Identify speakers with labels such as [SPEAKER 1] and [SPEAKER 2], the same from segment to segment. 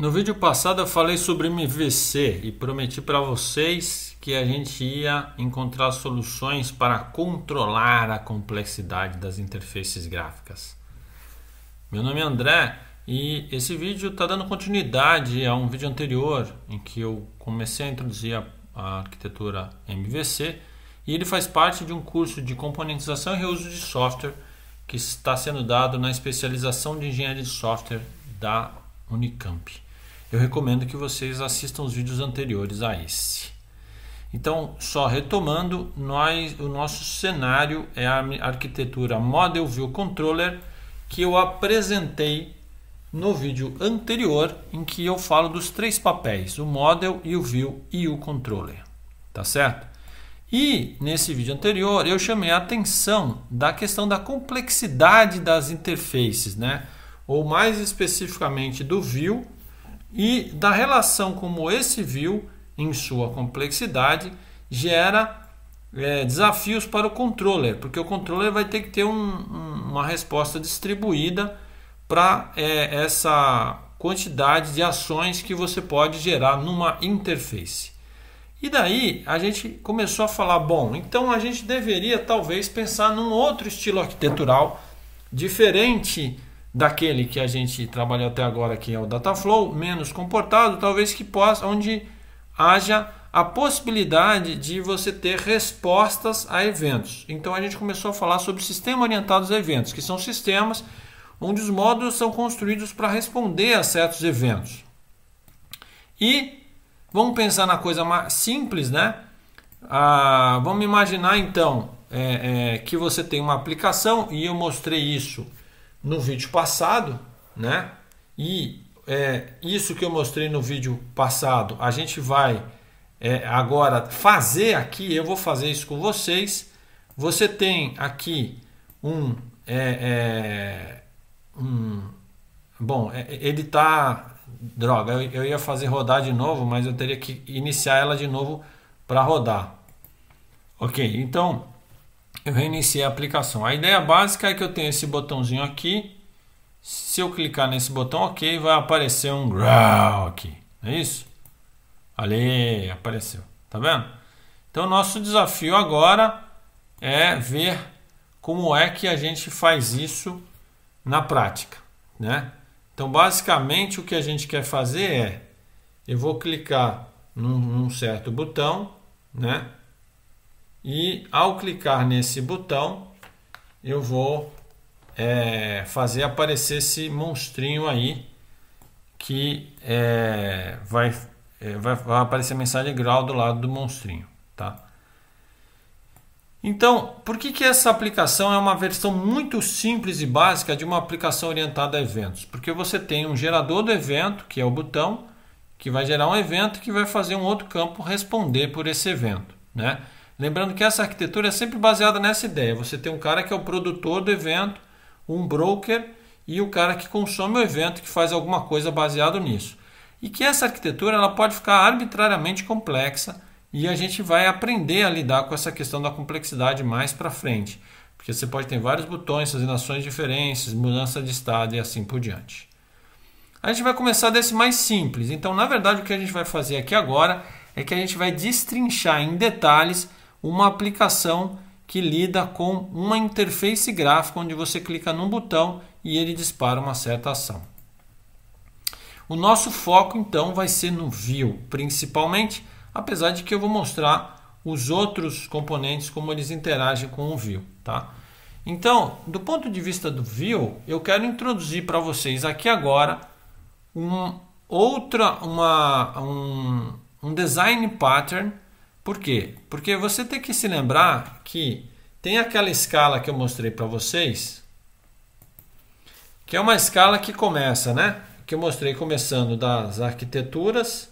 [SPEAKER 1] No vídeo passado eu falei sobre MVC e prometi para vocês que a gente ia encontrar soluções para controlar a complexidade das interfaces gráficas. Meu nome é André e esse vídeo está dando continuidade a um vídeo anterior em que eu comecei a introduzir a, a arquitetura MVC e ele faz parte de um curso de componentização e reuso de software que está sendo dado na especialização de engenharia de software da Unicamp eu recomendo que vocês assistam os vídeos anteriores a esse. Então, só retomando, nós, o nosso cenário é a arquitetura Model View Controller que eu apresentei no vídeo anterior em que eu falo dos três papéis, o Model e o View e o Controller, tá certo? E nesse vídeo anterior eu chamei a atenção da questão da complexidade das interfaces, né? Ou mais especificamente do View e da relação como esse viu, em sua complexidade, gera é, desafios para o controller, porque o controller vai ter que ter um, um, uma resposta distribuída para é, essa quantidade de ações que você pode gerar numa interface. E daí a gente começou a falar: bom, então a gente deveria talvez pensar num outro estilo arquitetural diferente daquele que a gente trabalhou até agora, que é o Dataflow, menos comportado, talvez que possa, onde haja a possibilidade de você ter respostas a eventos. Então a gente começou a falar sobre sistema orientados a eventos, que são sistemas onde os módulos são construídos para responder a certos eventos. E vamos pensar na coisa mais simples, né? Ah, vamos imaginar então é, é, que você tem uma aplicação e eu mostrei isso no vídeo passado, né? E é, isso que eu mostrei no vídeo passado, a gente vai é, agora fazer aqui. Eu vou fazer isso com vocês. Você tem aqui um, é, é um bom, é, ele tá droga. Eu, eu ia fazer rodar de novo, mas eu teria que iniciar ela de novo para rodar. Ok, então eu reiniciei a aplicação. A ideia básica é que eu tenho esse botãozinho aqui. Se eu clicar nesse botão OK, vai aparecer um growl aqui. É isso? Ali, apareceu. Tá vendo? Então, nosso desafio agora é ver como é que a gente faz isso na prática, né? Então, basicamente, o que a gente quer fazer é eu vou clicar num, num certo botão, né? E ao clicar nesse botão, eu vou é, fazer aparecer esse monstrinho aí que é, vai, é, vai, vai aparecer a mensagem grau do lado do monstrinho, tá? Então, por que, que essa aplicação é uma versão muito simples e básica de uma aplicação orientada a eventos? Porque você tem um gerador do evento, que é o botão, que vai gerar um evento que vai fazer um outro campo responder por esse evento, né? Lembrando que essa arquitetura é sempre baseada nessa ideia. Você tem um cara que é o produtor do evento, um broker e o cara que consome o evento que faz alguma coisa baseado nisso. E que essa arquitetura ela pode ficar arbitrariamente complexa e a gente vai aprender a lidar com essa questão da complexidade mais para frente, porque você pode ter vários botões fazendo ações diferentes, mudança de estado e assim por diante. A gente vai começar desse mais simples. Então, na verdade, o que a gente vai fazer aqui agora é que a gente vai destrinchar em detalhes uma aplicação que lida com uma interface gráfica onde você clica num botão e ele dispara uma certa ação. O nosso foco então vai ser no View, principalmente, apesar de que eu vou mostrar os outros componentes como eles interagem com o View, tá? Então, do ponto de vista do View, eu quero introduzir para vocês aqui agora um outra uma um, um design pattern por quê? Porque você tem que se lembrar que tem aquela escala que eu mostrei para vocês, que é uma escala que começa, né? Que eu mostrei começando das arquiteturas,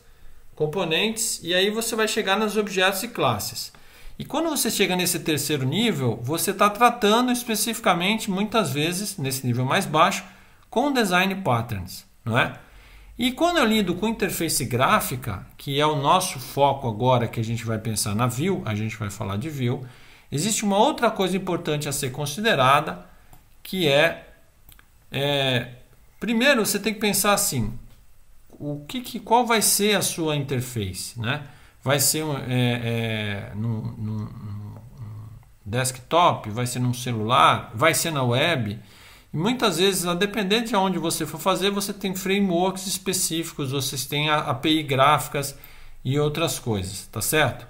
[SPEAKER 1] componentes, e aí você vai chegar nos objetos e classes. E quando você chega nesse terceiro nível, você está tratando especificamente, muitas vezes, nesse nível mais baixo, com design patterns, não é? E quando eu lido com interface gráfica, que é o nosso foco agora que a gente vai pensar na view, a gente vai falar de view, existe uma outra coisa importante a ser considerada, que é, é primeiro você tem que pensar assim, o que, que, qual vai ser a sua interface, né? Vai ser um, é, é, num, num, num desktop, vai ser num celular, vai ser na web, e muitas vezes, dependendo de onde você for fazer, você tem frameworks específicos, vocês têm API gráficas e outras coisas, tá certo?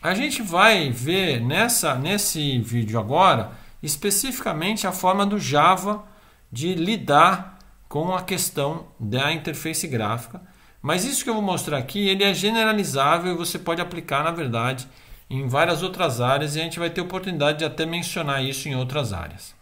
[SPEAKER 1] A gente vai ver nessa, nesse vídeo agora especificamente a forma do Java de lidar com a questão da interface gráfica. Mas isso que eu vou mostrar aqui, ele é generalizável e você pode aplicar, na verdade, em várias outras áreas e a gente vai ter oportunidade de até mencionar isso em outras áreas.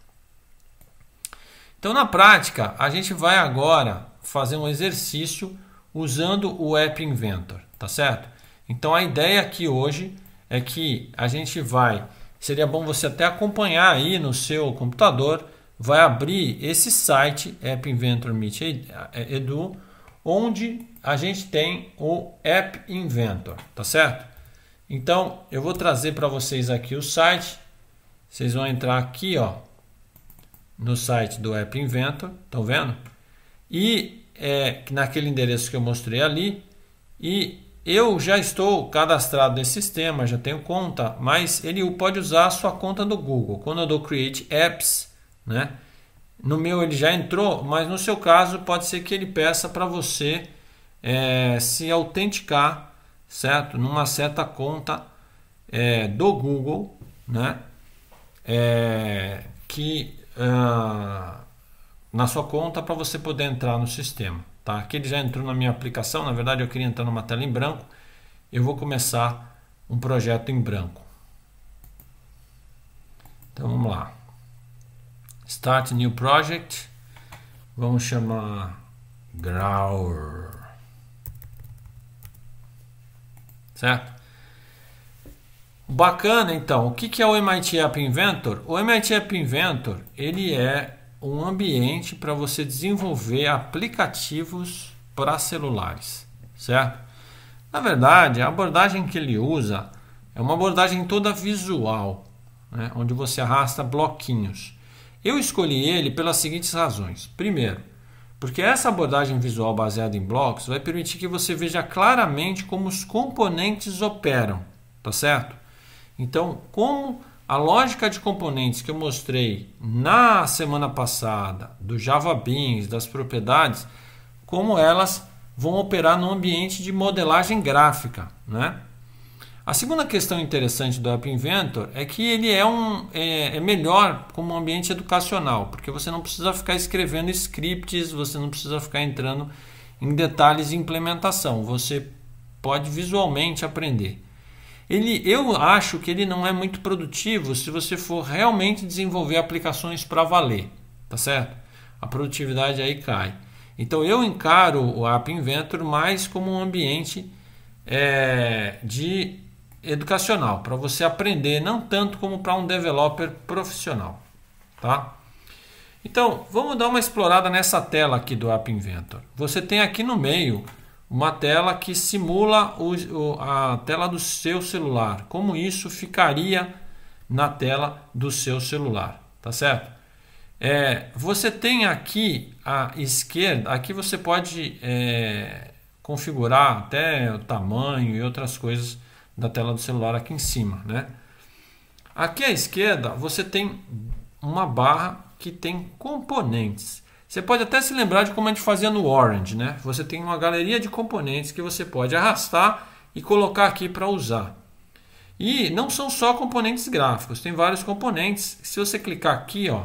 [SPEAKER 1] Então, na prática, a gente vai agora fazer um exercício usando o App Inventor, tá certo? Então, a ideia aqui hoje é que a gente vai, seria bom você até acompanhar aí no seu computador, vai abrir esse site App Inventor Meet é, Edu, onde a gente tem o App Inventor, tá certo? Então, eu vou trazer para vocês aqui o site. Vocês vão entrar aqui, ó, no site do App Inventor, estão vendo? E é, naquele endereço que eu mostrei ali, e eu já estou cadastrado nesse sistema, já tenho conta, mas ele pode usar a sua conta do Google. Quando eu dou Create Apps, né? No meu ele já entrou, mas no seu caso pode ser que ele peça para você é, se autenticar, certo? Numa certa conta é, do Google, né? É, que ah, na sua conta para você poder entrar no sistema. Tá? Aqui ele já entrou na minha aplicação, na verdade eu queria entrar numa tela em branco. Eu vou começar um projeto em branco. Então vamos lá. Start new project. Vamos chamar Grower. Certo? Bacana, então. O que é o MIT App Inventor? O MIT App Inventor ele é um ambiente para você desenvolver aplicativos para celulares, certo? Na verdade, a abordagem que ele usa é uma abordagem toda visual, né? onde você arrasta bloquinhos. Eu escolhi ele pelas seguintes razões. Primeiro, porque essa abordagem visual baseada em blocos vai permitir que você veja claramente como os componentes operam, tá certo? Então, como a lógica de componentes que eu mostrei na semana passada do Java Beans, das propriedades, como elas vão operar no ambiente de modelagem gráfica, né? A segunda questão interessante do App Inventor é que ele é, um, é, é melhor como um ambiente educacional, porque você não precisa ficar escrevendo scripts, você não precisa ficar entrando em detalhes de implementação, você pode visualmente aprender ele, eu acho que ele não é muito produtivo se você for realmente desenvolver aplicações para valer, tá certo? A produtividade aí cai. Então eu encaro o App Inventor mais como um ambiente é, de educacional para você aprender, não tanto como para um developer profissional, tá? Então vamos dar uma explorada nessa tela aqui do App Inventor. Você tem aqui no meio uma tela que simula o, a tela do seu celular. Como isso ficaria na tela do seu celular, tá certo? É, você tem aqui à esquerda, aqui você pode é, configurar até o tamanho e outras coisas da tela do celular aqui em cima, né? Aqui à esquerda você tem uma barra que tem componentes. Você pode até se lembrar de como a gente fazia no Orange, né? Você tem uma galeria de componentes que você pode arrastar e colocar aqui para usar. E não são só componentes gráficos, tem vários componentes. Se você clicar aqui, ó,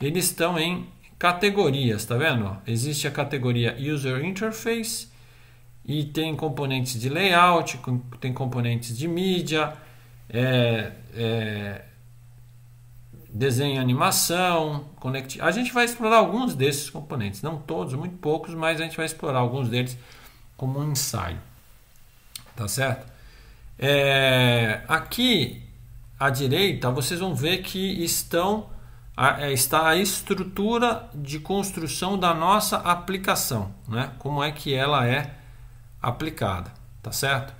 [SPEAKER 1] eles estão em categorias, tá vendo? Existe a categoria User Interface e tem componentes de layout, tem componentes de mídia, é, é, desenho animação, connect a gente vai explorar alguns desses componentes, não todos, muito poucos, mas a gente vai explorar alguns deles como um ensaio, tá certo? É... Aqui à direita vocês vão ver que estão é, está a estrutura de construção da nossa aplicação, né? Como é que ela é aplicada, tá certo?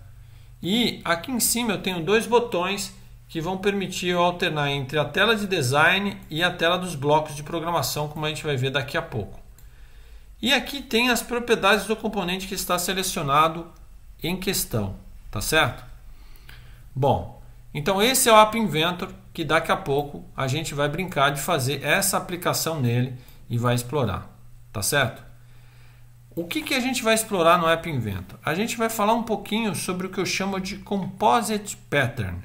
[SPEAKER 1] E aqui em cima eu tenho dois botões que vão permitir eu alternar entre a tela de design e a tela dos blocos de programação, como a gente vai ver daqui a pouco. E aqui tem as propriedades do componente que está selecionado em questão, tá certo? Bom, então esse é o App Inventor, que daqui a pouco a gente vai brincar de fazer essa aplicação nele e vai explorar, tá certo? O que, que a gente vai explorar no App Inventor? A gente vai falar um pouquinho sobre o que eu chamo de Composite Pattern,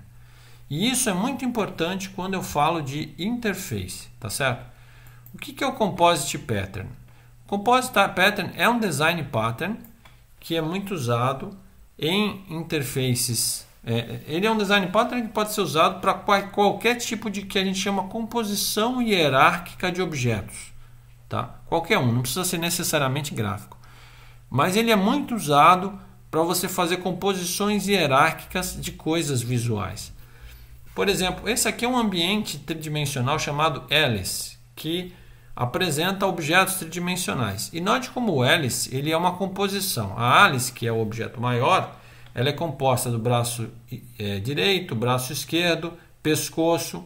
[SPEAKER 1] e isso é muito importante quando eu falo de interface, tá certo? O que é o Composite Pattern? Composite Pattern é um design pattern que é muito usado em interfaces. É, ele é um design pattern que pode ser usado para qualquer tipo de que a gente chama composição hierárquica de objetos. Tá? Qualquer um, não precisa ser necessariamente gráfico. Mas ele é muito usado para você fazer composições hierárquicas de coisas visuais. Por exemplo, esse aqui é um ambiente tridimensional chamado hélice, que apresenta objetos tridimensionais. E note como o hélice ele é uma composição. A hélice, que é o objeto maior, ela é composta do braço é, direito, braço esquerdo, pescoço.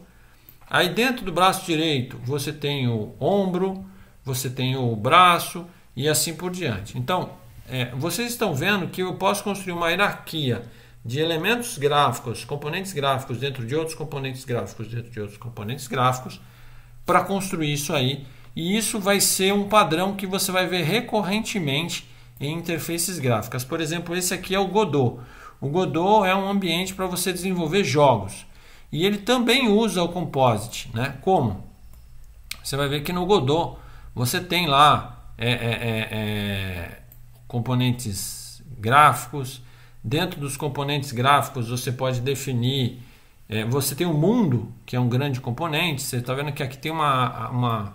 [SPEAKER 1] Aí dentro do braço direito você tem o ombro, você tem o braço e assim por diante. Então, é, vocês estão vendo que eu posso construir uma hierarquia de elementos gráficos, componentes gráficos dentro de outros componentes gráficos dentro de outros componentes gráficos para construir isso aí. E isso vai ser um padrão que você vai ver recorrentemente em interfaces gráficas. Por exemplo, esse aqui é o Godot. O Godot é um ambiente para você desenvolver jogos. E ele também usa o Composite, né? Como? Você vai ver que no Godot você tem lá é, é, é, é componentes gráficos, Dentro dos componentes gráficos, você pode definir. É, você tem o mundo, que é um grande componente. Você está vendo que aqui tem uma, uma,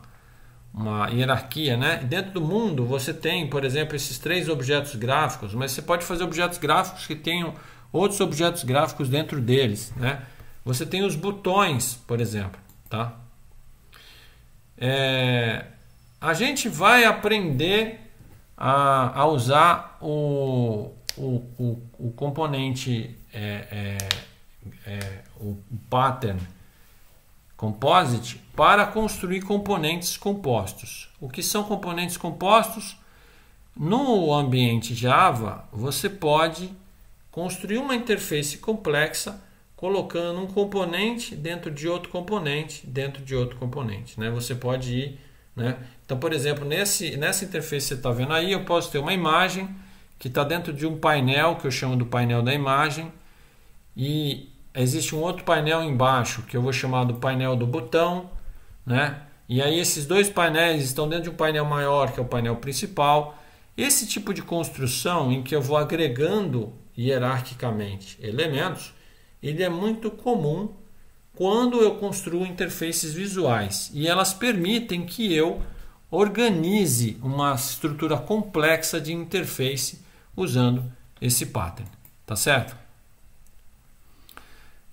[SPEAKER 1] uma hierarquia, né? Dentro do mundo, você tem, por exemplo, esses três objetos gráficos, mas você pode fazer objetos gráficos que tenham outros objetos gráficos dentro deles, né? Você tem os botões, por exemplo, tá? É, a gente vai aprender a, a usar o, o, o, o componente, é, é, é, o pattern composite, para construir componentes compostos. O que são componentes compostos? No ambiente Java, você pode construir uma interface complexa colocando um componente dentro de outro componente dentro de outro componente. Né? Você pode ir. Né? Então, por exemplo, nesse, nessa interface que você está vendo aí, eu posso ter uma imagem que está dentro de um painel que eu chamo do painel da imagem e existe um outro painel embaixo que eu vou chamar do painel do botão, né? E aí esses dois painéis estão dentro de um painel maior que é o painel principal. Esse tipo de construção em que eu vou agregando hierarquicamente elementos, ele é muito comum quando eu construo interfaces visuais e elas permitem que eu organize uma estrutura complexa de interface usando esse pattern, tá certo?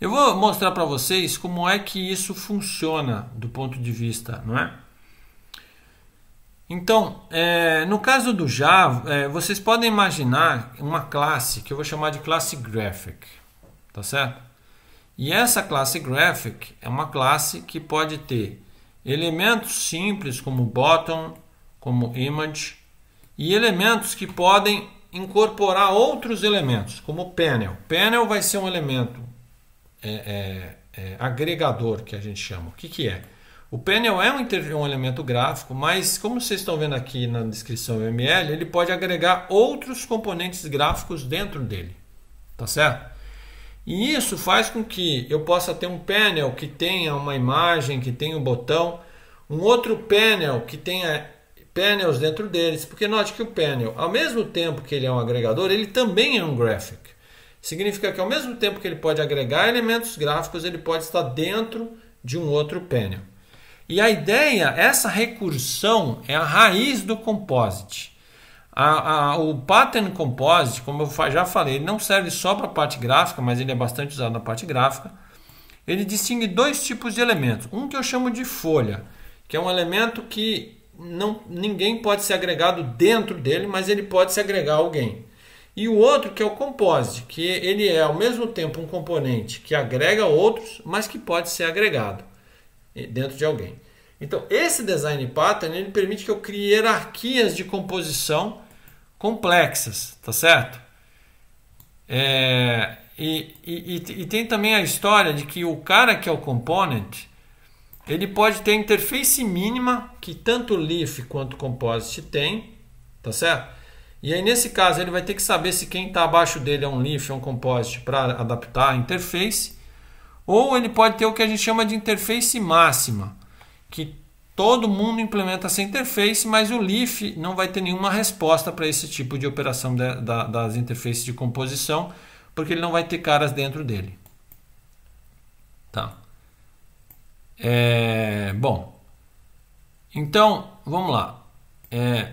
[SPEAKER 1] Eu vou mostrar para vocês como é que isso funciona do ponto de vista, não é? Então, é, no caso do Java, é, vocês podem imaginar uma classe que eu vou chamar de classe Graphic, tá certo? E essa classe Graphic é uma classe que pode ter elementos simples como bottom, como image, e elementos que podem incorporar outros elementos, como o panel. Panel vai ser um elemento é, é, é, agregador, que a gente chama. O que, que é? O panel é um, um, elemento gráfico, mas como vocês estão vendo aqui na descrição ML, ele pode agregar outros componentes gráficos dentro dele, tá certo? E isso faz com que eu possa ter um panel que tenha uma imagem, que tenha um botão, um outro panel que tenha panels dentro deles, porque note que o panel, ao mesmo tempo que ele é um agregador, ele também é um graphic. Significa que ao mesmo tempo que ele pode agregar elementos gráficos, ele pode estar dentro de um outro panel. E a ideia, essa recursão é a raiz do composite. A, a, o pattern composite, como eu já falei, ele não serve só para a parte gráfica, mas ele é bastante usado na parte gráfica. Ele distingue dois tipos de elementos. Um que eu chamo de folha, que é um elemento que não, ninguém pode ser agregado dentro dele, mas ele pode se agregar a alguém. E o outro que é o composite, que ele é ao mesmo tempo um componente que agrega outros, mas que pode ser agregado eh, dentro de alguém. Então, esse design pattern ele permite que eu crie hierarquias de composição complexas, tá certo? É, e, e, e, tem também a história de que o cara que é o component, ele pode ter a interface mínima que tanto o Leaf quanto o Composite tem, tá certo? E aí nesse caso ele vai ter que saber se quem está abaixo dele é um Leaf ou um Composite para adaptar a interface, ou ele pode ter o que a gente chama de interface máxima, que todo mundo implementa essa interface, mas o Leaf não vai ter nenhuma resposta para esse tipo de operação da, das interfaces de composição, porque ele não vai ter caras dentro dele. Tá. É, bom, então vamos lá. É,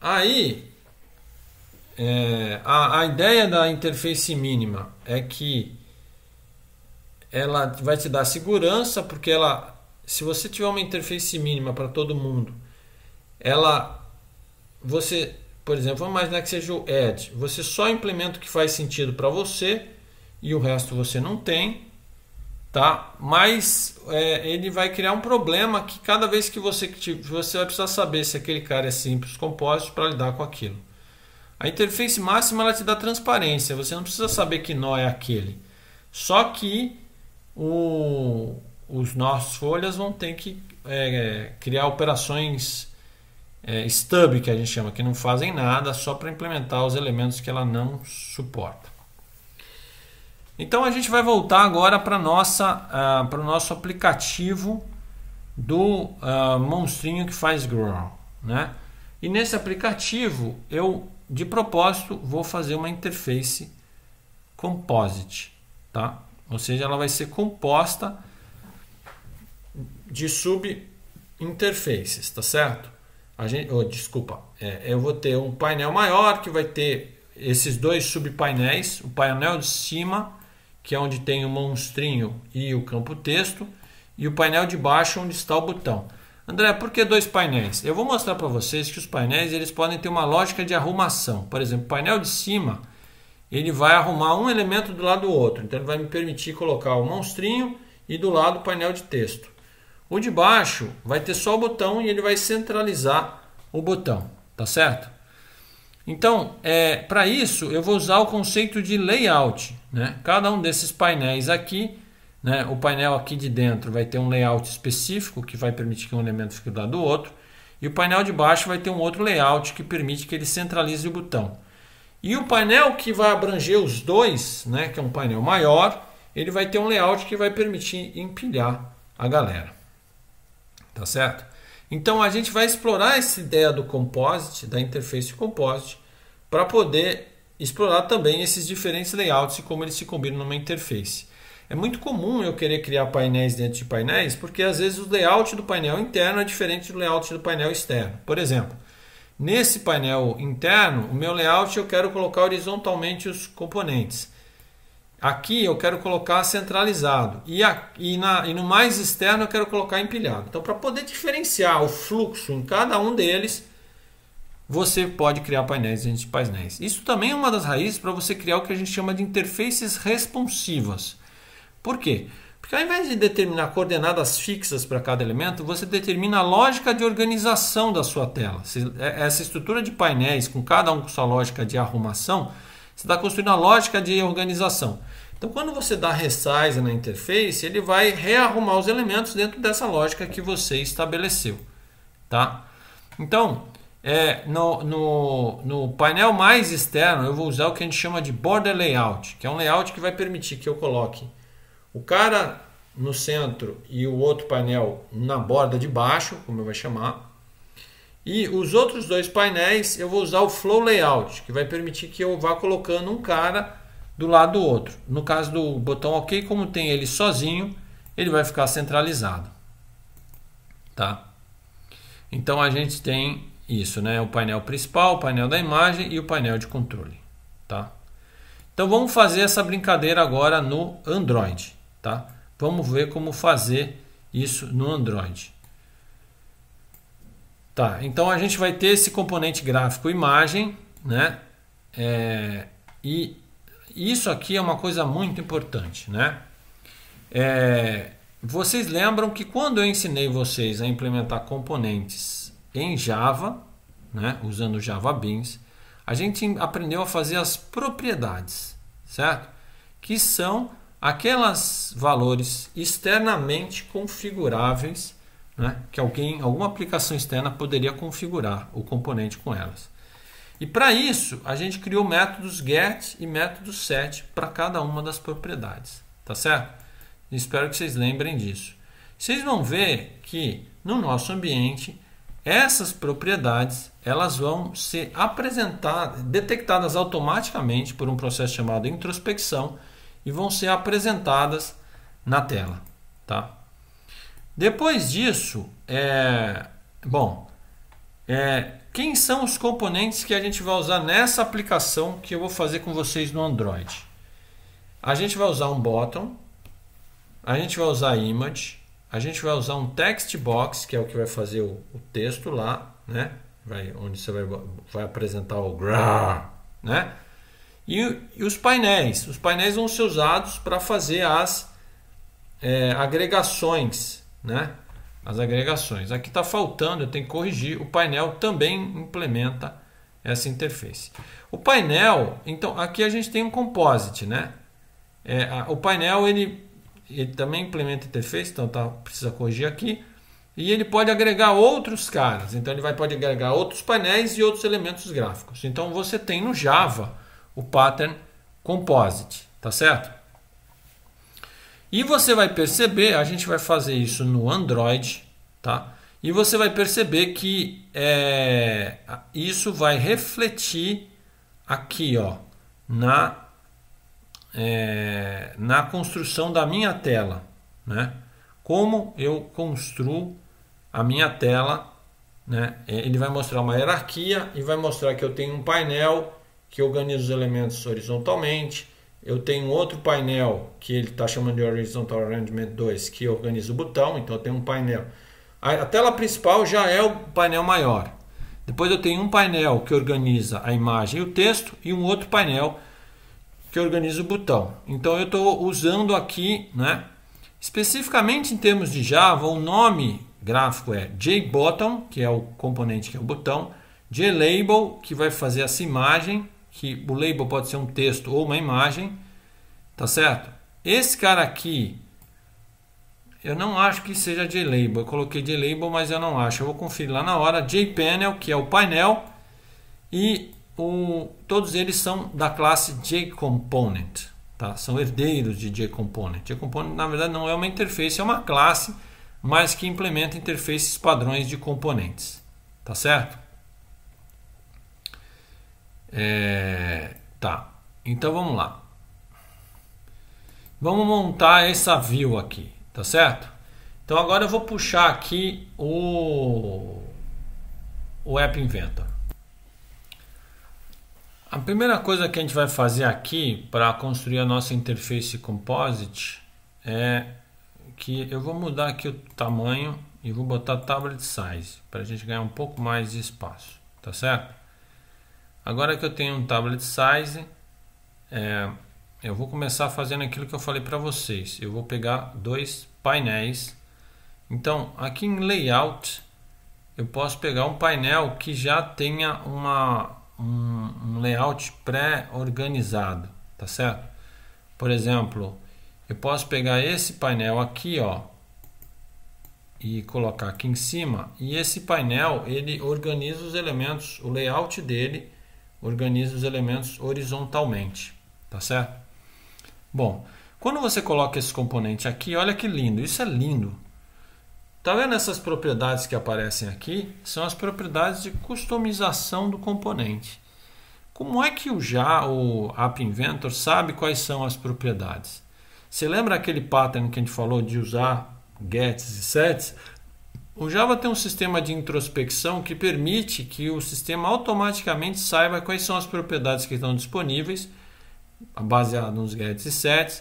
[SPEAKER 1] aí é, a, a ideia da interface mínima é que ela vai te dar segurança porque ela, se você tiver uma interface mínima para todo mundo, ela, você, por exemplo, vamos imaginar que seja o Edge, você só implementa o que faz sentido para você e o resto você não tem tá? Mas é, ele vai criar um problema que cada vez que você você vai precisar saber se aquele cara é simples compósito para lidar com aquilo. A interface máxima ela te dá transparência, você não precisa saber que nó é aquele. Só que o, os nós folhas vão ter que é, é, criar operações é, stub que a gente chama, que não fazem nada só para implementar os elementos que ela não suporta. Então a gente vai voltar agora para nossa uh, ah, para o nosso aplicativo do uh, monstrinho que faz growl, né? E nesse aplicativo eu de propósito vou fazer uma interface composite, tá? Ou seja, ela vai ser composta de sub interfaces, tá certo? A gente, oh, desculpa, é, eu vou ter um painel maior que vai ter esses dois subpainéis, o painel de cima que é onde tem o monstrinho e o campo texto, e o painel de baixo onde está o botão. André, por que dois painéis? Eu vou mostrar para vocês que os painéis eles podem ter uma lógica de arrumação. Por exemplo, o painel de cima ele vai arrumar um elemento do lado do outro. Então ele vai me permitir colocar o monstrinho e do lado o painel de texto. O de baixo vai ter só o botão e ele vai centralizar o botão, tá certo? Então, é, para isso, eu vou usar o conceito de layout. Né? Cada um desses painéis aqui, né? o painel aqui de dentro vai ter um layout específico que vai permitir que um elemento fique do lado do outro. E o painel de baixo vai ter um outro layout que permite que ele centralize o botão. E o painel que vai abranger os dois, né, que é um painel maior, ele vai ter um layout que vai permitir empilhar a galera. Tá certo? Então a gente vai explorar essa ideia do composite, da interface composite, para poder explorar também esses diferentes layouts e como eles se combinam numa interface. É muito comum eu querer criar painéis dentro de painéis, porque às vezes o layout do painel interno é diferente do layout do painel externo. Por exemplo, nesse painel interno, o meu layout eu quero colocar horizontalmente os componentes. Aqui eu quero colocar centralizado e, e, na, e no mais externo eu quero colocar empilhado. Então, para poder diferenciar o fluxo em cada um deles, você pode criar painéis dentro de painéis. Isso também é uma das raízes para você criar o que a gente chama de interfaces responsivas. Por quê? Porque ao invés de determinar coordenadas fixas para cada elemento, você determina a lógica de organização da sua tela. É, essa estrutura de painéis, com cada um com sua lógica de arrumação, você está construindo a lógica de organização. Então, quando você dá resize na interface, ele vai rearrumar os elementos dentro dessa lógica que você estabeleceu. Tá? Então, é, no, no, no painel mais externo, eu vou usar o que a gente chama de border layout, que é um layout que vai permitir que eu coloque o cara no centro e o outro painel na borda de baixo, como eu vou chamar, e os outros dois painéis eu vou usar o Flow Layout, que vai permitir que eu vá colocando um cara do lado do outro. No caso do botão OK, como tem ele sozinho, ele vai ficar centralizado. Tá? Então a gente tem isso, né? O painel principal, o painel da imagem e o painel de controle, tá? Então vamos fazer essa brincadeira agora no Android, tá? Vamos ver como fazer isso no Android. Tá, então a gente vai ter esse componente gráfico imagem, né? É, e isso aqui é uma coisa muito importante, né? É, vocês lembram que quando eu ensinei vocês a implementar componentes em Java, né, usando Java Beans, a gente aprendeu a fazer as propriedades, certo? Que são aquelas valores externamente configuráveis né, que alguém, alguma aplicação externa poderia configurar o componente com elas. E para isso, a gente criou métodos get e métodos set para cada uma das propriedades, tá certo? Espero que vocês lembrem disso. Vocês vão ver que no nosso ambiente, essas propriedades, elas vão ser apresentadas, detectadas automaticamente por um processo chamado introspecção e vão ser apresentadas na tela, tá? Depois disso, é, bom, é, quem são os componentes que a gente vai usar nessa aplicação que eu vou fazer com vocês no Android? A gente vai usar um botão a gente vai usar image, a gente vai usar um text box, que é o que vai fazer o, o texto lá, né? Vai, onde você vai, vai apresentar o gra, né? E, e, os painéis. Os painéis vão ser usados para fazer as é, agregações né? as agregações. Aqui está faltando, eu tenho que corrigir. O painel também implementa essa interface. O painel, então aqui a gente tem um composite, né? É, a, o painel ele, ele também implementa interface, então tá, precisa corrigir aqui. E ele pode agregar outros caras, então ele vai pode agregar outros painéis e outros elementos gráficos. Então você tem no Java o pattern composite, tá certo? E você vai perceber, a gente vai fazer isso no Android, tá? E você vai perceber que é, isso vai refletir aqui, ó, na é, na construção da minha tela, né? Como eu construo a minha tela, né? É, ele vai mostrar uma hierarquia e vai mostrar que eu tenho um painel que organiza os elementos horizontalmente, eu tenho outro painel que ele está chamando de Horizontal Arrangement 2, que organiza o botão, então eu tenho um painel. A, tela principal já é o painel maior. Depois eu tenho um painel que organiza a imagem e o texto e um outro painel que organiza o botão. Então eu estou usando aqui, né, especificamente em termos de Java, o nome gráfico é JButton, que é o componente que é o botão, JLabel, que vai fazer essa imagem, que o label pode ser um texto ou uma imagem, tá certo? Esse cara aqui, eu não acho que seja JLabel. Eu coloquei JLabel, mas eu não acho. Eu vou conferir lá na hora. JPanel, que é o painel, e o, todos eles são da classe JComponent, tá? São herdeiros de JComponent. JComponent, na verdade, não é uma interface, é uma classe, mas que implementa interfaces padrões de componentes, tá certo? É, tá, então vamos lá. Vamos montar essa view aqui, tá certo? Então agora eu vou puxar aqui o, o App Inventor. A primeira coisa que a gente vai fazer aqui para construir a nossa interface composite é que eu vou mudar aqui o tamanho e vou botar tablet size para a gente ganhar um pouco mais de espaço, tá certo? Agora que eu tenho um tablet size, é, eu vou começar fazendo aquilo que eu falei para vocês. Eu vou pegar dois painéis. Então, aqui em layout, eu posso pegar um painel que já tenha uma, um, um layout pré-organizado, tá certo? Por exemplo, eu posso pegar esse painel aqui, ó, e colocar aqui em cima. E esse painel, ele organiza os elementos, o layout dele organiza os elementos horizontalmente, tá certo? Bom, quando você coloca esse componente aqui, olha que lindo, isso é lindo. Tá vendo essas propriedades que aparecem aqui? São as propriedades de customização do componente. Como é que o, já, o App Inventor sabe quais são as propriedades? Você lembra aquele pattern que a gente falou de usar gets e sets? O Java tem um sistema de introspecção que permite que o sistema automaticamente saiba quais são as propriedades que estão disponíveis, baseado nos gets e sets,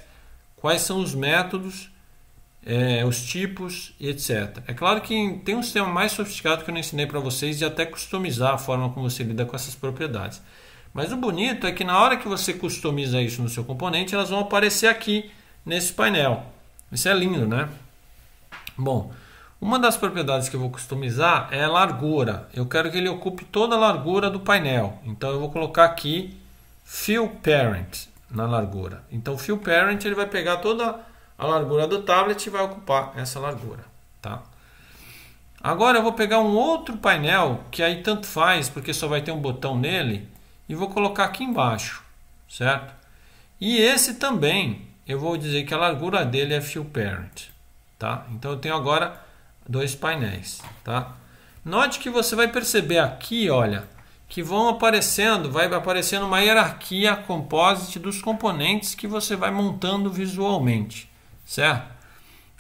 [SPEAKER 1] quais são os métodos, é, os tipos e etc. É claro que tem um sistema mais sofisticado que eu não ensinei para vocês de até customizar a forma como você lida com essas propriedades. Mas o bonito é que na hora que você customiza isso no seu componente, elas vão aparecer aqui nesse painel. Isso é lindo, né? Bom, uma das propriedades que eu vou customizar é a largura. Eu quero que ele ocupe toda a largura do painel. Então eu vou colocar aqui Fill Parent na largura. Então o Fill Parent ele vai pegar toda a largura do tablet e vai ocupar essa largura. Tá? Agora eu vou pegar um outro painel que aí tanto faz porque só vai ter um botão nele e vou colocar aqui embaixo, certo? E esse também eu vou dizer que a largura dele é Fill Parent. Tá? Então eu tenho agora dois painéis, tá? Note que você vai perceber aqui, olha, que vão aparecendo, vai aparecendo uma hierarquia composite dos componentes que você vai montando visualmente, certo?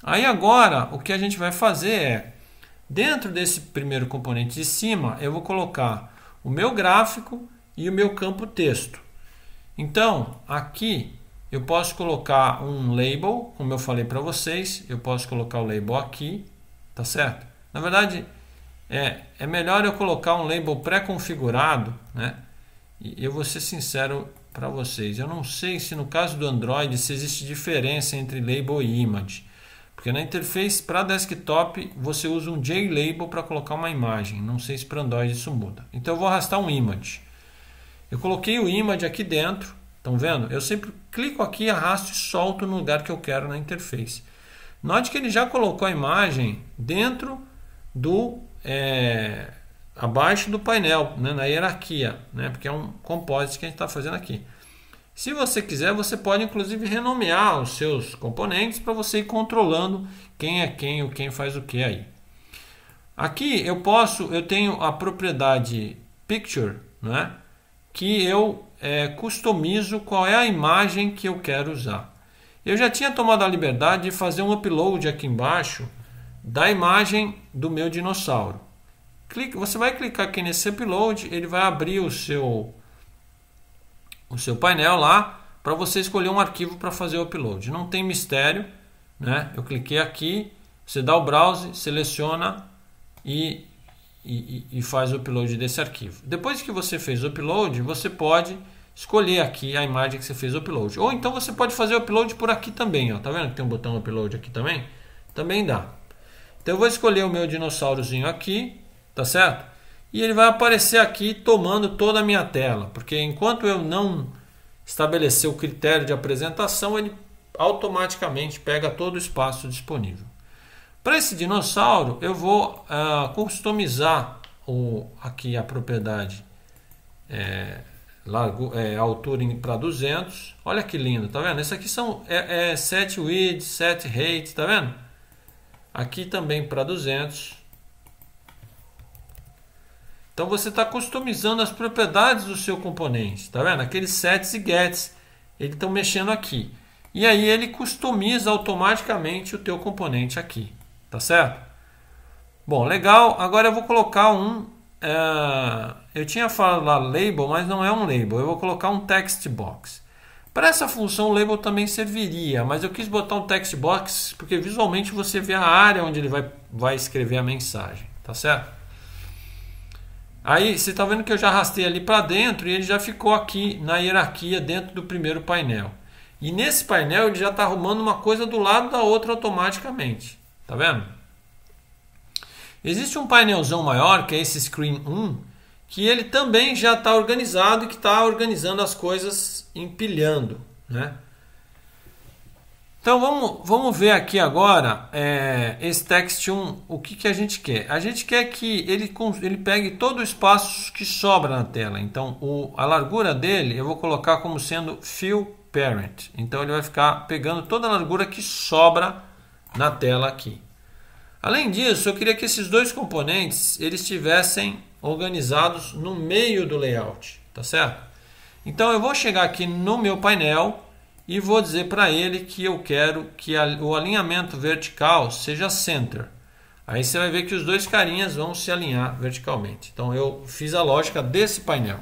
[SPEAKER 1] Aí agora, o que a gente vai fazer é, dentro desse primeiro componente de cima, eu vou colocar o meu gráfico e o meu campo texto. Então, aqui eu posso colocar um label, como eu falei para vocês, eu posso colocar o label aqui, tá certo? Na verdade, é, é melhor eu colocar um label pré-configurado, né? E eu vou ser sincero para vocês, eu não sei se no caso do Android se existe diferença entre label e image, porque na interface para desktop você usa um JLabel para colocar uma imagem, não sei se para Android isso muda. Então eu vou arrastar um image. Eu coloquei o image aqui dentro, estão vendo? Eu sempre clico aqui, arrasto e solto no lugar que eu quero na interface. Note que ele já colocou a imagem dentro do é, abaixo do painel, né, na hierarquia, né, porque é um composite que a gente está fazendo aqui. Se você quiser, você pode inclusive renomear os seus componentes para você ir controlando quem é quem, o quem faz o que aí. Aqui eu posso, eu tenho a propriedade picture, né, que eu é, customizo qual é a imagem que eu quero usar. Eu já tinha tomado a liberdade de fazer um upload aqui embaixo da imagem do meu dinossauro. Clique, você vai clicar aqui nesse upload, ele vai abrir o seu o seu painel lá para você escolher um arquivo para fazer o upload. Não tem mistério, né? Eu cliquei aqui, você dá o browse, seleciona e, e, e faz o upload desse arquivo. Depois que você fez o upload, você pode escolher aqui a imagem que você fez o upload. Ou então você pode fazer o upload por aqui também, ó. Tá vendo que tem um botão upload aqui também? Também dá. Então eu vou escolher o meu dinossaurozinho aqui, tá certo? E ele vai aparecer aqui tomando toda a minha tela, porque enquanto eu não estabelecer o critério de apresentação, ele automaticamente pega todo o espaço disponível. Para esse dinossauro, eu vou ah, customizar o, aqui a propriedade é, largo, é, altura para 200. Olha que lindo, tá vendo? Isso aqui são é, é 7 width, 7 height, tá vendo? Aqui também para 200. Então você está customizando as propriedades do seu componente, tá vendo? Aqueles sets e gets, eles estão mexendo aqui. E aí ele customiza automaticamente o teu componente aqui, tá certo? Bom, legal. Agora eu vou colocar um é, eu tinha falado label, mas não é um label. Eu vou colocar um text box. Para essa função, o label também serviria, mas eu quis botar um text box porque visualmente você vê a área onde ele vai, vai escrever a mensagem, tá certo? Aí você está vendo que eu já arrastei ali para dentro e ele já ficou aqui na hierarquia dentro do primeiro painel. E nesse painel ele já está arrumando uma coisa do lado da outra automaticamente, tá vendo? Existe um painelzão maior, que é esse Screen 1, que ele também já está organizado e que está organizando as coisas empilhando. Né? Então vamos, vamos ver aqui agora é, esse text 1, o que, que a gente quer. A gente quer que ele, ele pegue todo o espaço que sobra na tela. Então o, a largura dele eu vou colocar como sendo fill parent. Então ele vai ficar pegando toda a largura que sobra na tela aqui. Além disso, eu queria que esses dois componentes eles estivessem organizados no meio do layout, tá certo? Então eu vou chegar aqui no meu painel e vou dizer para ele que eu quero que a, o alinhamento vertical seja center. Aí você vai ver que os dois carinhas vão se alinhar verticalmente. Então eu fiz a lógica desse painel.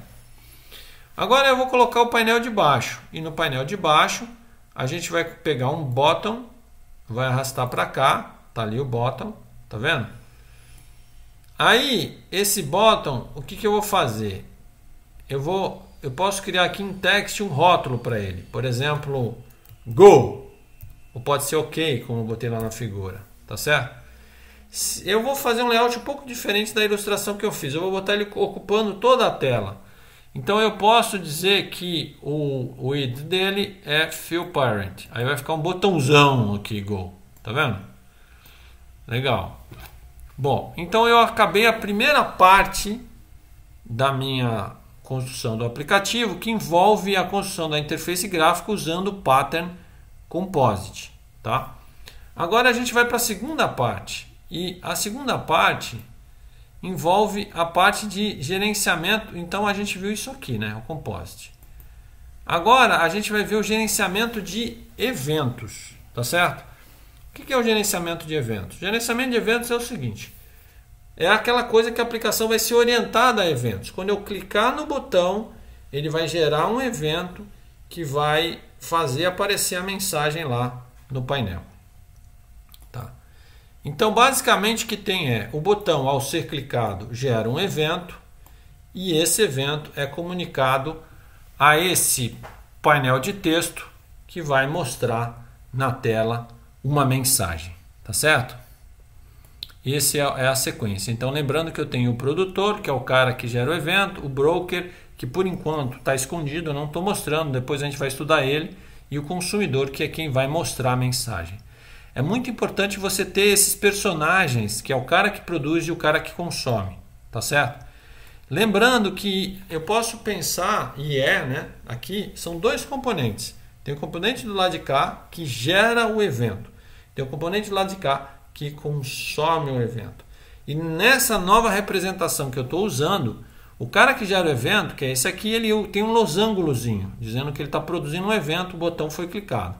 [SPEAKER 1] Agora eu vou colocar o painel de baixo e no painel de baixo a gente vai pegar um bottom, vai arrastar para cá Tá ali o botão, tá vendo? Aí, esse botão, o que, que eu vou fazer? Eu vou, eu posso criar aqui em text um rótulo para ele. Por exemplo, go. Ou pode ser ok, como eu botei lá na figura, tá certo? Eu vou fazer um layout um pouco diferente da ilustração que eu fiz. Eu vou botar ele ocupando toda a tela. Então eu posso dizer que o, o id dele é fill parent. Aí vai ficar um botãozão aqui, go. Tá vendo? Legal. Bom, então eu acabei a primeira parte da minha construção do aplicativo, que envolve a construção da interface gráfica usando o pattern composite, tá? Agora a gente vai para a segunda parte. E a segunda parte envolve a parte de gerenciamento. Então a gente viu isso aqui, né, o composite. Agora a gente vai ver o gerenciamento de eventos, tá certo? O que é o gerenciamento de eventos? Gerenciamento de eventos é o seguinte: é aquela coisa que a aplicação vai ser orientada a eventos. Quando eu clicar no botão, ele vai gerar um evento que vai fazer aparecer a mensagem lá no painel. Tá? Então, basicamente, o que tem é o botão, ao ser clicado, gera um evento e esse evento é comunicado a esse painel de texto que vai mostrar na tela uma mensagem, tá certo? Esse é, é a sequência. Então, lembrando que eu tenho o produtor, que é o cara que gera o evento, o broker, que por enquanto está escondido, eu não estou mostrando, depois a gente vai estudar ele, e o consumidor, que é quem vai mostrar a mensagem. É muito importante você ter esses personagens, que é o cara que produz e o cara que consome, tá certo? Lembrando que eu posso pensar, e é, né? Aqui são dois componentes. Tem o componente do lado de cá, que gera o evento tem o componente do lado de cá que consome o evento. E nessa nova representação que eu estou usando, o cara que gera o evento, que é esse aqui, ele tem um losangulozinho dizendo que ele está produzindo um evento, o botão foi clicado.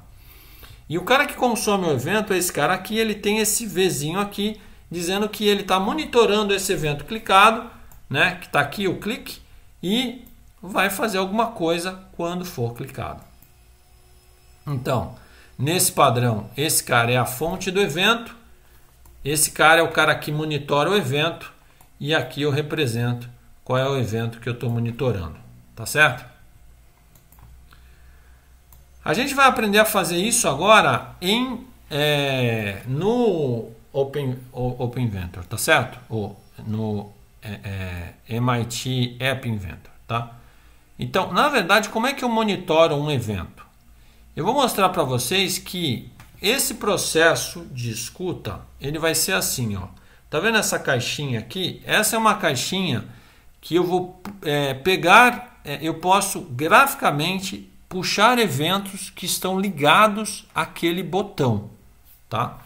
[SPEAKER 1] E o cara que consome o evento, esse cara aqui, ele tem esse Vzinho aqui, dizendo que ele está monitorando esse evento clicado, né, que está aqui o clique, e vai fazer alguma coisa quando for clicado. Então, nesse padrão. Esse cara é a fonte do evento, esse cara é o cara que monitora o evento e aqui eu represento qual é o evento que eu estou monitorando, tá certo? A gente vai aprender a fazer isso agora em é, no Open, Open Inventor, tá certo? Ou no é, é, MIT App Inventor, tá? Então, na verdade, como é que eu monitoro um evento? Eu vou mostrar para vocês que esse processo de escuta, ele vai ser assim, ó. Tá vendo essa caixinha aqui? Essa é uma caixinha que eu vou é, pegar, é, eu posso graficamente puxar eventos que estão ligados àquele botão, tá?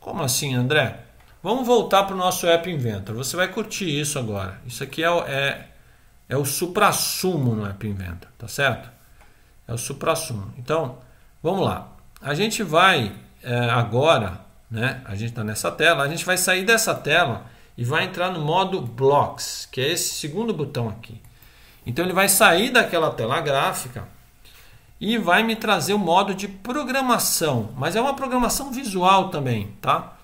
[SPEAKER 1] Como assim, André? Vamos voltar para o nosso App Inventor. Você vai curtir isso agora. Isso aqui é, é, é o supra-sumo no App Inventor, tá certo? é o suprassumo. Então, vamos lá. A gente vai é, agora, né? A gente está nessa tela, a gente vai sair dessa tela e vai entrar no modo Blocks, que é esse segundo botão aqui. Então ele vai sair daquela tela gráfica e vai me trazer o modo de programação, mas é uma programação visual também, tá?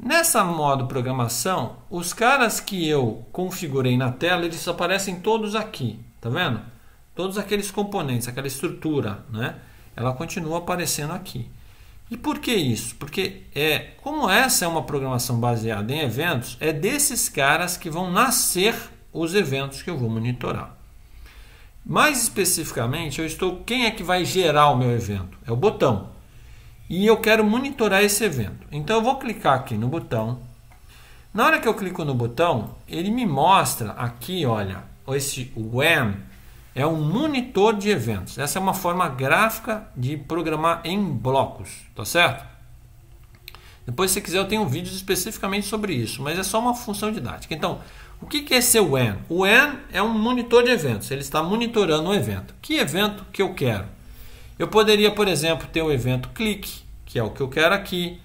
[SPEAKER 1] Nessa modo programação, os caras que eu configurei na tela, eles aparecem todos aqui, tá vendo? todos aqueles componentes, aquela estrutura, né? ela continua aparecendo aqui. E por que isso? Porque é, como essa é uma programação baseada em eventos, é desses caras que vão nascer os eventos que eu vou monitorar. Mais especificamente, eu estou quem é que vai gerar o meu evento? É o botão. E eu quero monitorar esse evento. Então eu vou clicar aqui no botão. Na hora que eu clico no botão, ele me mostra aqui, olha, esse when é um monitor de eventos. Essa é uma forma gráfica de programar em blocos, tá certo? Depois, se quiser, eu tenho vídeos especificamente sobre isso, mas é só uma função didática. Então, o que é esse WAN? O WAN é um monitor de eventos, ele está monitorando um evento. Que evento que eu quero? Eu poderia, por exemplo, ter o um evento clique, que é o que eu quero aqui.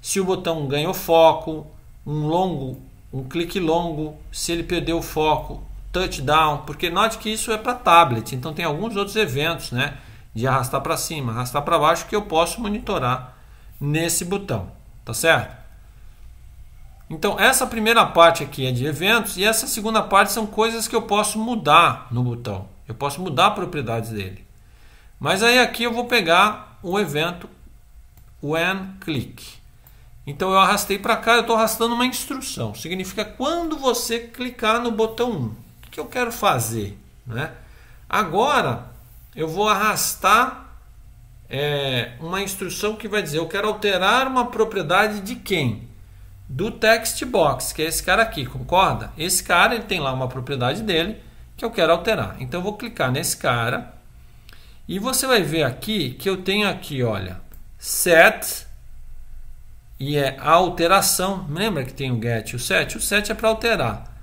[SPEAKER 1] Se o botão ganhou foco, um longo, um clique longo, se ele perdeu o foco, touchdown, porque note que isso é para tablet, então tem alguns outros eventos, né, de arrastar para cima, arrastar para baixo que eu posso monitorar nesse botão, tá certo? Então essa primeira parte aqui é de eventos e essa segunda parte são coisas que eu posso mudar no botão. Eu posso mudar propriedades dele. Mas aí aqui eu vou pegar um evento when click. Então eu arrastei para cá, eu estou arrastando uma instrução. Significa quando você clicar no botão 1 que eu quero fazer? Né? Agora eu vou arrastar é, uma instrução que vai dizer eu quero alterar uma propriedade de quem? Do text box, que é esse cara aqui, concorda? Esse cara ele tem lá uma propriedade dele que eu quero alterar. Então eu vou clicar nesse cara e você vai ver aqui que eu tenho aqui, olha, set e é a alteração. Lembra que tem o get e o set? O set é para alterar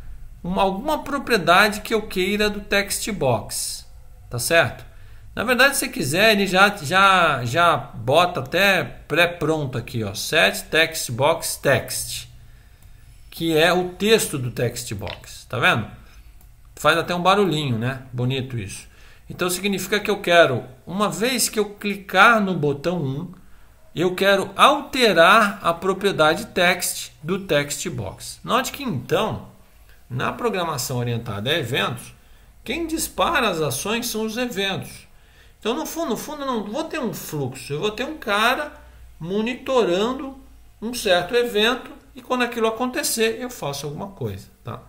[SPEAKER 1] uma, alguma propriedade que eu queira do text box, tá certo? Na verdade, se quiser, ele já, já, já bota até pré-pronto aqui, ó, set text box text, que é o texto do text box, tá vendo? Faz até um barulhinho, né? Bonito isso. Então significa que eu quero, uma vez que eu clicar no botão 1, eu quero alterar a propriedade text do text box. Note que então na programação orientada a eventos, quem dispara as ações são os eventos. Então, no fundo, no fundo, não vou ter um fluxo, eu vou ter um cara monitorando um certo evento e quando aquilo acontecer, eu faço alguma coisa, tá?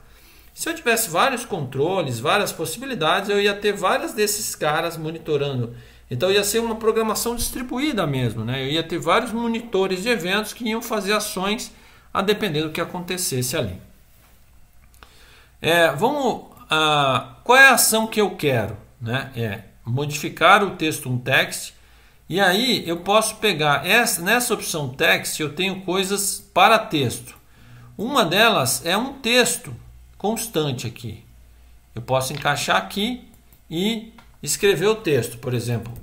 [SPEAKER 1] Se eu tivesse vários controles, várias possibilidades, eu ia ter várias desses caras monitorando. Então ia ser uma programação distribuída mesmo, né? Eu ia ter vários monitores de eventos que iam fazer ações a depender do que acontecesse ali. É, vamos. Ah, qual é a ação que eu quero? Né? É modificar o texto um text. E aí eu posso pegar essa, nessa opção text, eu tenho coisas para texto. Uma delas é um texto constante aqui. Eu posso encaixar aqui e escrever o texto, por exemplo,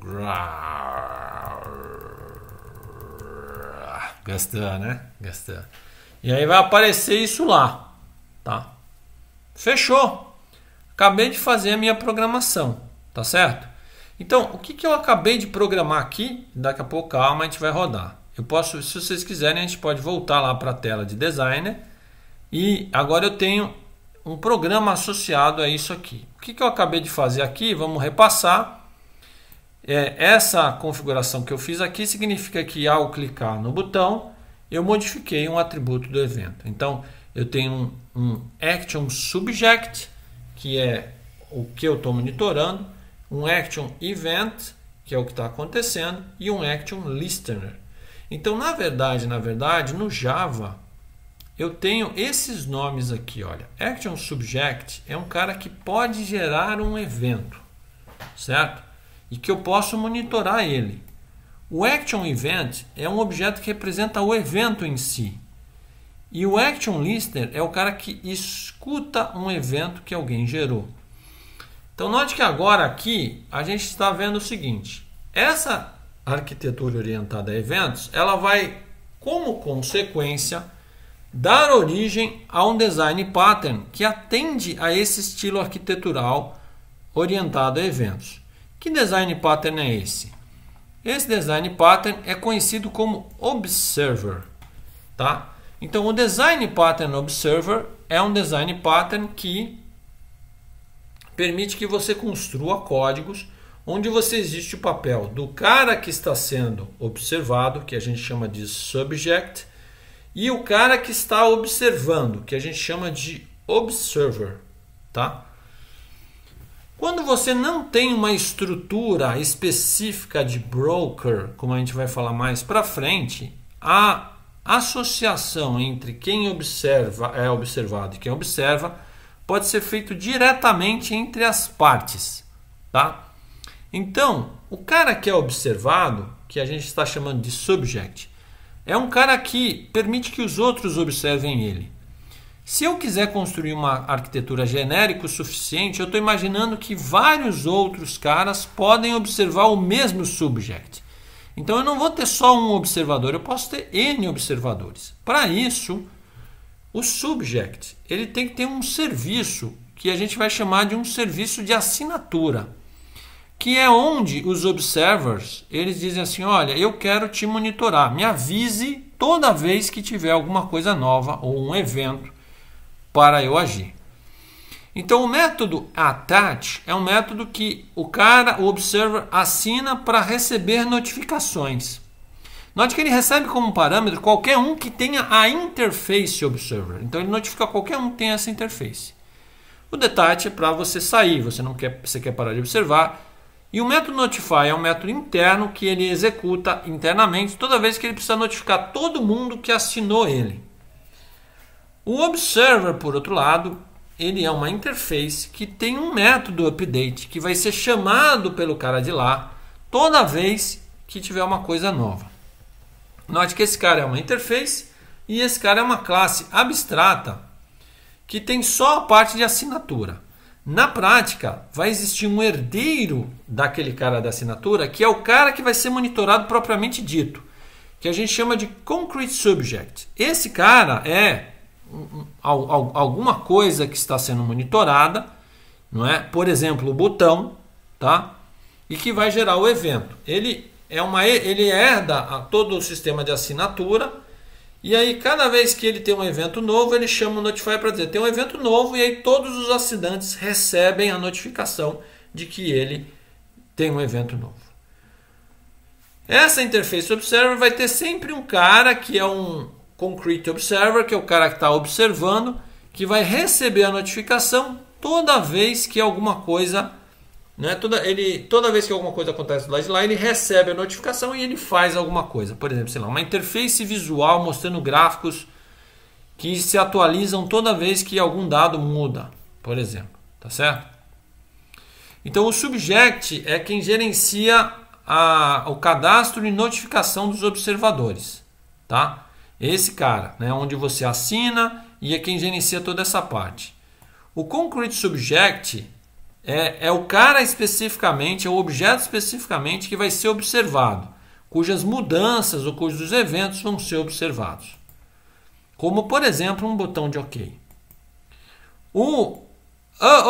[SPEAKER 1] gastar, né? Gastar. E aí vai aparecer isso lá, tá? Fechou. Acabei de fazer a minha programação, tá certo? Então, o que, que eu acabei de programar aqui, daqui a pouco, calma, a gente vai rodar. Eu posso, se vocês quiserem, a gente pode voltar lá para a tela de designer. E agora eu tenho um programa associado a isso aqui. O que, que eu acabei de fazer aqui? Vamos repassar. É, essa configuração que eu fiz aqui significa que ao clicar no botão, eu modifiquei um atributo do evento. Então, eu tenho um action subject, que é o que eu estou monitorando, um action event, que é o que está acontecendo, e um action listener. Então, na verdade, na verdade, no Java, eu tenho esses nomes aqui, olha. Action subject é um cara que pode gerar um evento, certo? E que eu posso monitorar ele. O action event é um objeto que representa o evento em si. E o action listener é o cara que escuta um evento que alguém gerou. Então note que agora aqui a gente está vendo o seguinte: essa arquitetura orientada a eventos, ela vai como consequência dar origem a um design pattern que atende a esse estilo arquitetural orientado a eventos. Que design pattern é esse? Esse design pattern é conhecido como observer, tá? Então, o Design Pattern Observer é um design pattern que permite que você construa códigos onde você existe o papel do cara que está sendo observado, que a gente chama de subject, e o cara que está observando, que a gente chama de observer, tá? Quando você não tem uma estrutura específica de broker, como a gente vai falar mais para frente, a associação entre quem observa é observado e quem observa pode ser feito diretamente entre as partes, tá? Então, o cara que é observado, que a gente está chamando de subject, é um cara que permite que os outros observem ele. Se eu quiser construir uma arquitetura genérica o suficiente, eu estou imaginando que vários outros caras podem observar o mesmo subject. Então eu não vou ter só um observador, eu posso ter N observadores. Para isso, o subject ele tem que ter um serviço que a gente vai chamar de um serviço de assinatura, que é onde os observers eles dizem assim, olha, eu quero te monitorar, me avise toda vez que tiver alguma coisa nova ou um evento para eu agir. Então o método attach é um método que o cara, o observer, assina para receber notificações. Note que ele recebe como parâmetro qualquer um que tenha a interface observer. Então ele notifica qualquer um que tenha essa interface. O detach é para você sair, você não quer, você quer parar de observar. E o método notify é um método interno que ele executa internamente toda vez que ele precisa notificar todo mundo que assinou ele. O observer, por outro lado, ele é uma interface que tem um método update que vai ser chamado pelo cara de lá toda vez que tiver uma coisa nova. Note que esse cara é uma interface e esse cara é uma classe abstrata que tem só a parte de assinatura. Na prática, vai existir um herdeiro daquele cara da assinatura, que é o cara que vai ser monitorado propriamente dito, que a gente chama de concrete subject. Esse cara é alguma coisa que está sendo monitorada, não é? Por exemplo, o botão, tá? E que vai gerar o evento. Ele é uma ele herda todo o sistema de assinatura e aí cada vez que ele tem um evento novo, ele chama o Notify para dizer, tem um evento novo e aí todos os assinantes recebem a notificação de que ele tem um evento novo. Essa interface Observer vai ter sempre um cara que é um Concrete Observer, que é o cara que está observando, que vai receber a notificação toda vez que alguma coisa. Né, toda, ele, toda vez que alguma coisa acontece lá, ele recebe a notificação e ele faz alguma coisa. Por exemplo, sei lá, uma interface visual mostrando gráficos que se atualizam toda vez que algum dado muda, por exemplo. Tá certo? Então o subject é quem gerencia a, o cadastro e notificação dos observadores. Tá? Esse cara, né, onde você assina e é quem gerencia toda essa parte. O Concrete Subject é, é o cara especificamente, é o objeto especificamente que vai ser observado, cujas mudanças ou cujos eventos vão ser observados. Como, por exemplo, um botão de OK. O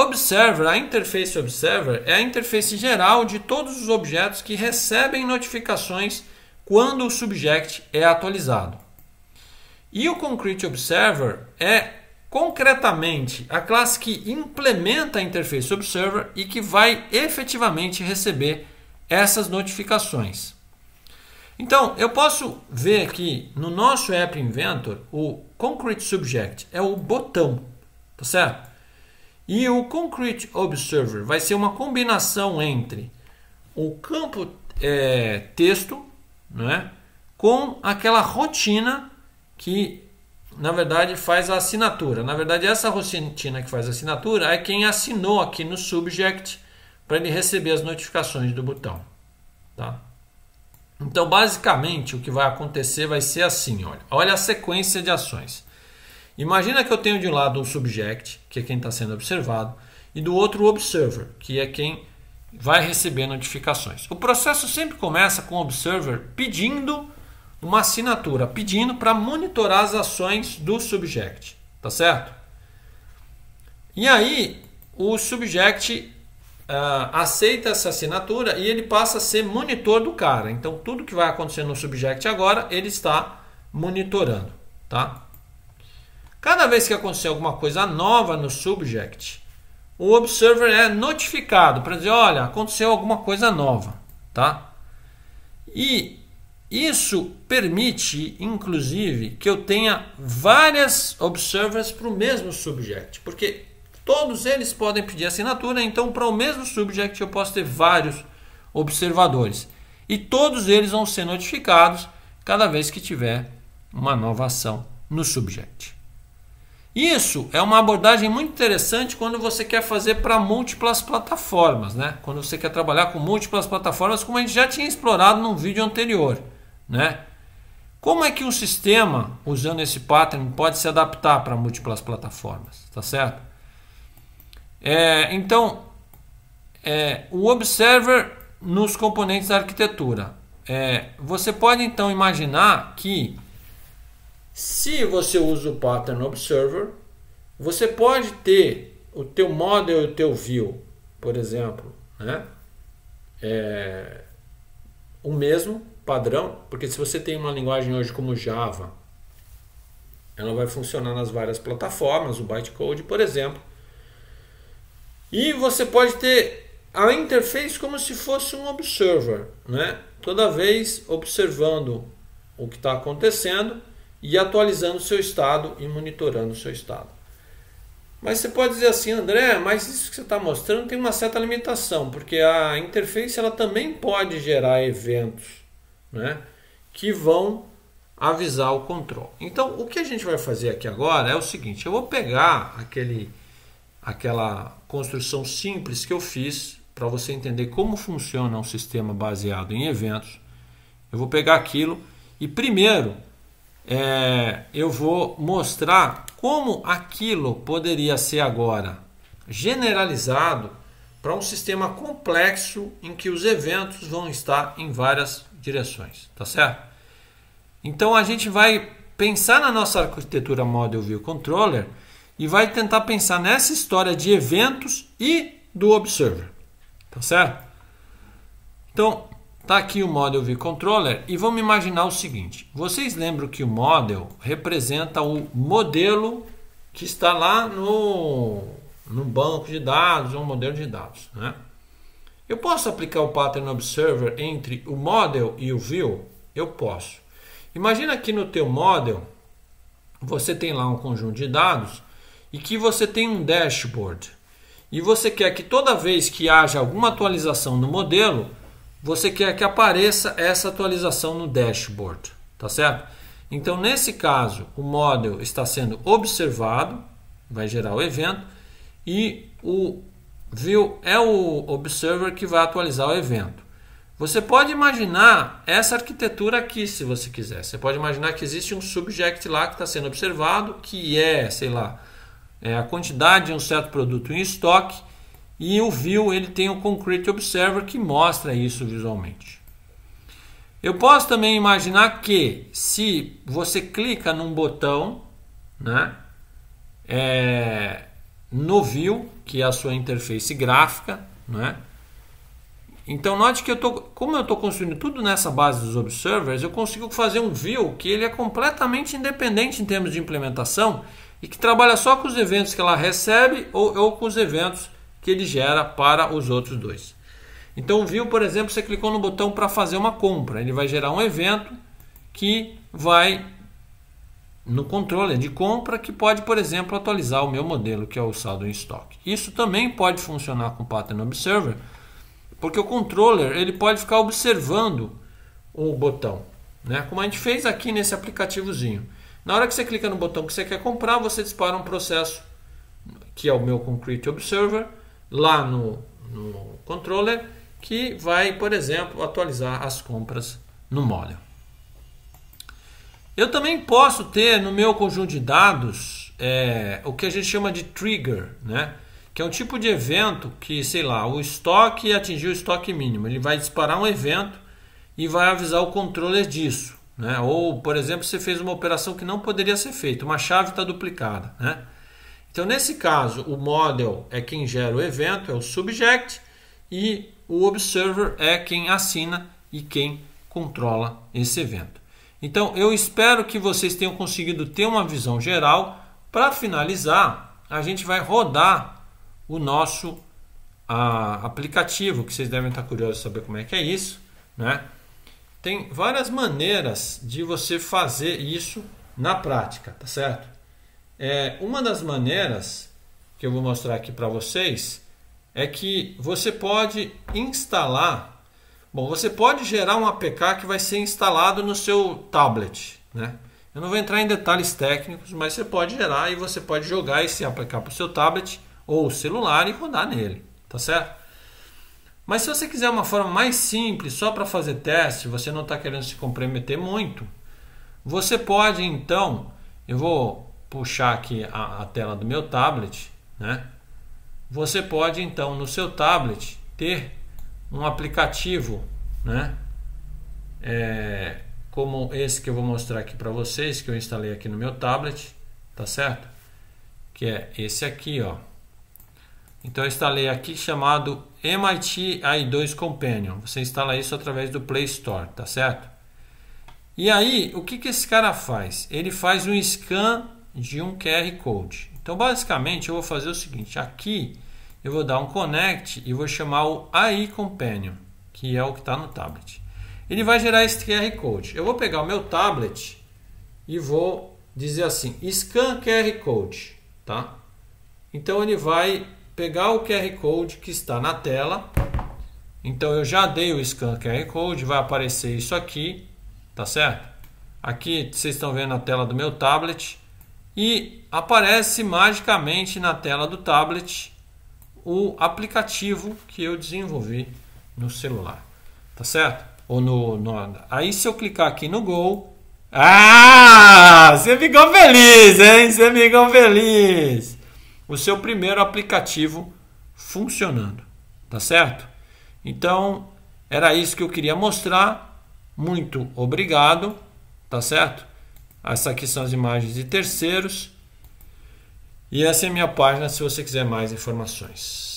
[SPEAKER 1] Observer, a interface Observer, é a interface geral de todos os objetos que recebem notificações quando o subject é atualizado. E o Concrete Observer é concretamente a classe que implementa a interface observer e que vai efetivamente receber essas notificações. Então, eu posso ver aqui no nosso App Inventor, o Concrete Subject é o botão, tá certo? E o Concrete Observer vai ser uma combinação entre o campo é, texto né, com aquela rotina que na verdade faz a assinatura. Na verdade, essa rotina que faz a assinatura é quem assinou aqui no subject para ele receber as notificações do botão, tá? Então, basicamente, o que vai acontecer vai ser assim, olha. Olha a sequência de ações. Imagina que eu tenho de um lado um subject, que é quem está sendo observado, e do outro o observer, que é quem vai receber notificações. O processo sempre começa com o observer pedindo uma assinatura pedindo para monitorar as ações do subject, tá certo? E aí o subject uh, aceita essa assinatura e ele passa a ser monitor do cara. Então tudo que vai acontecer no subject agora ele está monitorando, tá? Cada vez que acontecer alguma coisa nova no subject, o observer é notificado para dizer, olha, aconteceu alguma coisa nova, tá? E isso permite, inclusive, que eu tenha várias observers para o mesmo subject, porque todos eles podem pedir assinatura, então para o mesmo subject eu posso ter vários observadores. E todos eles vão ser notificados cada vez que tiver uma nova ação no subject. Isso é uma abordagem muito interessante quando você quer fazer para múltiplas plataformas, né? Quando você quer trabalhar com múltiplas plataformas, como a gente já tinha explorado num vídeo anterior né? Como é que um sistema usando esse pattern pode se adaptar para múltiplas plataformas, tá certo? É, então, é, o observer nos componentes da arquitetura. É, você pode então imaginar que se você usa o pattern observer, você pode ter o teu model e o teu view, por exemplo, né? É, o mesmo, padrão, porque se você tem uma linguagem hoje como Java, ela vai funcionar nas várias plataformas, o bytecode, por exemplo. E você pode ter a interface como se fosse um observer, né? Toda vez observando o que está acontecendo e atualizando o seu estado e monitorando o seu estado. Mas você pode dizer assim, André, mas isso que você está mostrando tem uma certa limitação, porque a interface ela também pode gerar eventos né, que vão avisar o controle. Então, o que a gente vai fazer aqui agora é o seguinte: eu vou pegar aquele, aquela construção simples que eu fiz para você entender como funciona um sistema baseado em eventos. Eu vou pegar aquilo e primeiro é, eu vou mostrar como aquilo poderia ser agora generalizado para um sistema complexo em que os eventos vão estar em várias direções, tá certo? Então a gente vai pensar na nossa arquitetura Model View Controller e vai tentar pensar nessa história de eventos e do observer, tá certo? Então, tá aqui o Model View Controller e vamos imaginar o seguinte: vocês lembram que o model representa o modelo que está lá no, no banco de dados, ou um modelo de dados, né? Eu posso aplicar o Pattern Observer entre o Model e o View? Eu posso. Imagina que no teu Model você tem lá um conjunto de dados e que você tem um dashboard. E você quer que toda vez que haja alguma atualização no modelo, você quer que apareça essa atualização no dashboard, tá certo? Então, nesse caso, o model está sendo observado, vai gerar o evento, e o View É o observer que vai atualizar o evento. Você pode imaginar essa arquitetura aqui, se você quiser. Você pode imaginar que existe um subject lá que está sendo observado, que é, sei lá, é a quantidade de um certo produto em estoque. E o view ele tem o um concrete observer que mostra isso visualmente. Eu posso também imaginar que se você clica num botão, né, é, no view, que é a sua interface gráfica, né? Então note que eu tô, como eu estou construindo tudo nessa base dos observers, eu consigo fazer um view que ele é completamente independente em termos de implementação e que trabalha só com os eventos que ela recebe ou, ou com os eventos que ele gera para os outros dois. Então o view, por exemplo, você clicou no botão para fazer uma compra, ele vai gerar um evento que vai no controle de compra que pode, por exemplo, atualizar o meu modelo, que é o saldo em estoque. Isso também pode funcionar com o Pattern Observer, porque o controller ele pode ficar observando o botão, né? como a gente fez aqui nesse aplicativozinho. Na hora que você clica no botão que você quer comprar, você dispara um processo, que é o meu Concrete Observer, lá no, no controller, que vai, por exemplo, atualizar as compras no Model. Eu também posso ter no meu conjunto de dados é, o que a gente chama de trigger, né? que é um tipo de evento que, sei lá, o estoque atingiu o estoque mínimo. Ele vai disparar um evento e vai avisar o controller disso. Né? Ou, por exemplo, você fez uma operação que não poderia ser feita, uma chave está duplicada. Né? Então, nesse caso, o model é quem gera o evento, é o subject, e o observer é quem assina e quem controla esse evento. Então, eu espero que vocês tenham conseguido ter uma visão geral. Para finalizar, a gente vai rodar o nosso a, aplicativo, que vocês devem estar curiosos de saber como é que é isso, né? Tem várias maneiras de você fazer isso na prática, tá certo? É, uma das maneiras que eu vou mostrar aqui para vocês é que você pode instalar Bom, você pode gerar um APK que vai ser instalado no seu tablet, né? Eu não vou entrar em detalhes técnicos, mas você pode gerar e você pode jogar esse APK para o seu tablet ou celular e rodar nele, tá certo? Mas se você quiser uma forma mais simples, só para fazer teste, você não está querendo se comprometer muito, você pode então, eu vou puxar aqui a, a tela do meu tablet, né? Você pode então no seu tablet ter um aplicativo, né? É, como esse que eu vou mostrar aqui para vocês, que eu instalei aqui no meu tablet, tá certo? Que é esse aqui, ó. Então eu instalei aqui chamado MIT i2 Companion. Você instala isso através do Play Store, tá certo? E aí, o que, que esse cara faz? Ele faz um scan de um QR Code. Então, basicamente, eu vou fazer o seguinte: aqui eu vou dar um connect e vou chamar o AI Companion, que é o que está no tablet. Ele vai gerar esse QR Code. Eu vou pegar o meu tablet e vou dizer assim, scan QR Code, tá? Então ele vai pegar o QR Code que está na tela. Então eu já dei o scan QR Code, vai aparecer isso aqui, tá certo? Aqui vocês estão vendo a tela do meu tablet e aparece magicamente na tela do tablet o aplicativo que eu desenvolvi no celular, tá certo? Ou no, no aí se eu clicar aqui no Gol, ah, você ficou feliz, hein? Você ficou feliz. O seu primeiro aplicativo funcionando, tá certo? Então era isso que eu queria mostrar. Muito obrigado, tá certo? Essas aqui são as imagens de terceiros. E essa é a minha página se você quiser mais informações.